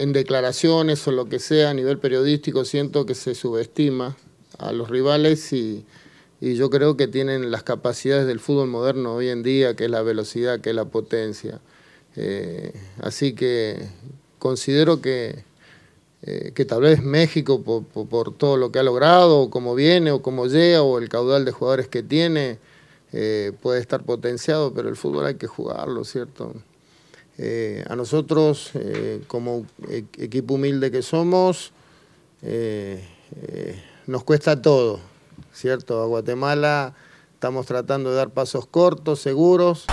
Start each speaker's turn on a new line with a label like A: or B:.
A: en declaraciones o lo que sea a nivel periodístico siento que se subestima a los rivales y, yo creo que tienen las capacidades del fútbol moderno hoy en día, que es la velocidad, que es la potencia. Eh, así que considero que, eh, que tal vez México, por, todo lo que ha logrado, o cómo viene, o cómo llega, o el caudal de jugadores que tiene, eh, puede estar potenciado, pero el fútbol hay que jugarlo, ¿cierto? Eh, a nosotros, eh, como eh, equipo humilde que somos, nos cuesta todo, ¿cierto? A Guatemala estamos tratando de dar pasos cortos, seguros.